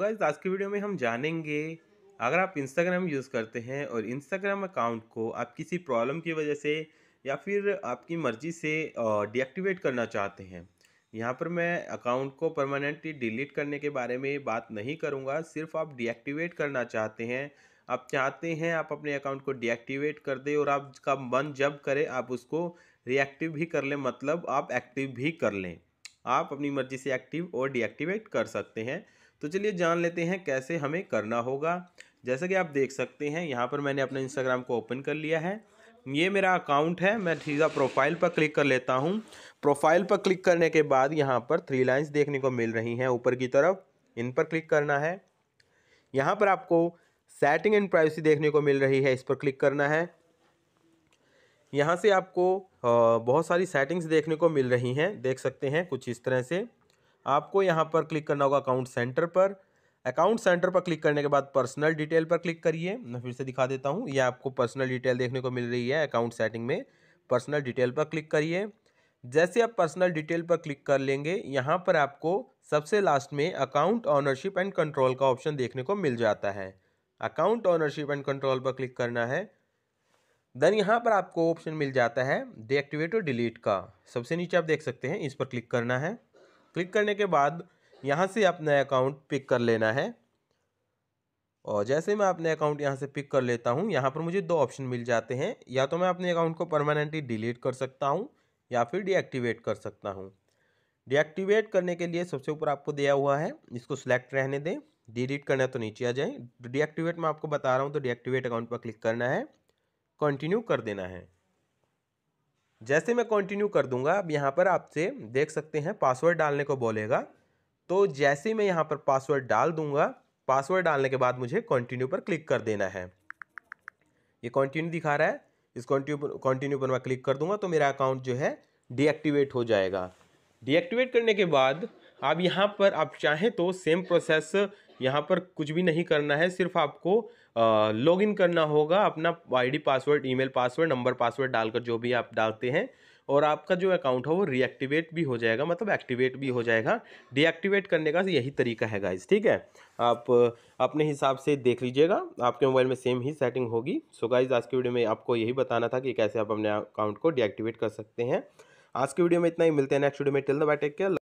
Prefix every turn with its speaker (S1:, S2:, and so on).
S1: guys तो आज की वीडियो में हम जानेंगे अगर आप इंस्टाग्राम यूज़ करते हैं और इंस्टाग्राम अकाउंट को आप किसी प्रॉब्लम की वजह से या फिर आपकी मर्ज़ी से डीएक्टिवेट करना चाहते हैं यहाँ पर मैं अकाउंट को परमानेंटली डिलीट करने के बारे में बात नहीं करूँगा सिर्फ आप डीएक्टिवेट करना चाहते हैं आप चाहते हैं आप अपने अकाउंट को डीएक्टिवेट कर दें और आपका मन जब करे आप उसको रिएक्टिव भी कर लें मतलब आप एक्टिव भी कर लें आप अपनी मर्ज़ी से एक्टिव और डीएक्टिवेट कर सकते हैं तो चलिए जान लेते हैं कैसे हमें करना होगा जैसा कि आप देख सकते हैं यहाँ पर मैंने अपना इंस्टाग्राम को ओपन कर लिया है ये मेरा अकाउंट है मैं सीधा प्रोफाइल पर क्लिक कर लेता हूँ प्रोफाइल पर क्लिक करने के बाद यहाँ पर थ्री लाइंस देखने को मिल रही हैं ऊपर की तरफ इन पर क्लिक करना है यहाँ पर आपको सेटिंग एंड प्राइवेसी देखने को मिल रही है इस पर क्लिक करना है यहाँ से आपको बहुत सारी सेटिंग्स देखने को मिल रही हैं देख सकते हैं कुछ इस तरह से आपको यहाँ पर क्लिक करना होगा अकाउंट सेंटर पर अकाउंट सेंटर पर क्लिक करने के बाद पर्सनल डिटेल पर क्लिक करिए मैं फिर से दिखा देता हूँ यह आपको पर्सनल डिटेल देखने को मिल रही है अकाउंट सेटिंग में पर्सनल डिटेल पर क्लिक करिए जैसे आप पर्सनल डिटेल पर क्लिक कर लेंगे यहाँ पर आपको सबसे लास्ट में अकाउंट ऑनरशिप एंड कंट्रोल का ऑप्शन देखने को मिल जाता है अकाउंट ऑनरशिप एंड कंट्रोल पर क्लिक करना है देन यहाँ पर आपको ऑप्शन मिल जाता है डीएक्टिवेट और डिलीट का सबसे नीचे आप देख सकते हैं इस पर क्लिक करना है क्लिक करने के बाद यहाँ से आप नया अकाउंट पिक कर लेना है और जैसे मैं अपने अकाउंट यहाँ से पिक कर लेता हूँ यहाँ पर मुझे दो ऑप्शन मिल जाते हैं या तो मैं अपने अकाउंट को परमानेंटली डिलीट कर सकता हूँ या फिर डीएक्टिवेट कर सकता हूँ डीएक्टिवेट करने के लिए सबसे ऊपर आपको दिया हुआ है इसको सिलेक्ट रहने दें डिलीट करना तो नीचे आ जाए डीएक्टिवेट मैं आपको बता रहा हूँ तो डीएक्टिवेट अकाउंट पर क्लिक करना है कंटिन्यू कर देना है जैसे मैं कंटिन्यू कर दूंगा अब यहाँ पर आपसे देख सकते हैं पासवर्ड डालने को बोलेगा तो जैसे मैं यहाँ पर पासवर्ड डाल दूंगा पासवर्ड डालने के बाद मुझे कंटिन्यू पर क्लिक कर देना है ये कंटिन्यू दिखा रहा है इस कंटिन्यू कंटिन्यू पर मैं क्लिक कर दूंगा तो मेरा अकाउंट जो है डीएक्टिवेट हो जाएगा डीएक्टिवेट करने के बाद आप यहाँ पर आप चाहें तो सेम प्रोसेस यहाँ पर कुछ भी नहीं करना है सिर्फ आपको लॉग इन करना होगा अपना ID password email password number password डालकर जो भी आप डालते हैं और आपका जो अकाउंट है वो रीएक्टिवेट भी हो जाएगा मतलब एक्टिवेट भी हो जाएगा डीएक्टिवेट करने का यही तरीका है गाइज ठीक है आप अपने हिसाब से देख लीजिएगा आपके मोबाइल में सेम ही सेटिंग होगी सो गाइज आज के वीडियो में आपको यही बताना था कि कैसे आप अपने अकाउंट को डीएक्टिवेट कर सकते हैं आज के वीडियो में इतना ही मिलते हैं नेक्स्ट वीडियो में till the bye take care